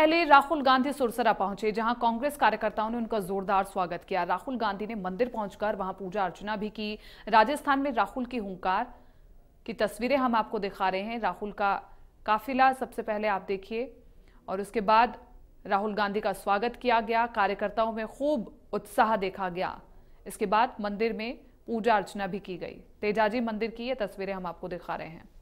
पहले राहुल गांधी सुरसरा पहुंचे जहां कांग्रेस कार्यकर्ताओं ने उनका जोरदार स्वागत किया राहुल गांधी ने मंदिर पहुंचकर वहां पूजा अर्चना भी की राजस्थान में राहुल की हुंकार की तस्वीरें हम आपको दिखा रहे हैं राहुल का काफिला सबसे पहले आप देखिए और उसके बाद राहुल गांधी का स्वागत किया गया कार्यकर्ताओं में खूब उत्साह देखा गया इसके बाद मंदिर में पूजा अर्चना भी की गई तेजाजी मंदिर की ये तस्वीरें हम आपको दिखा रहे हैं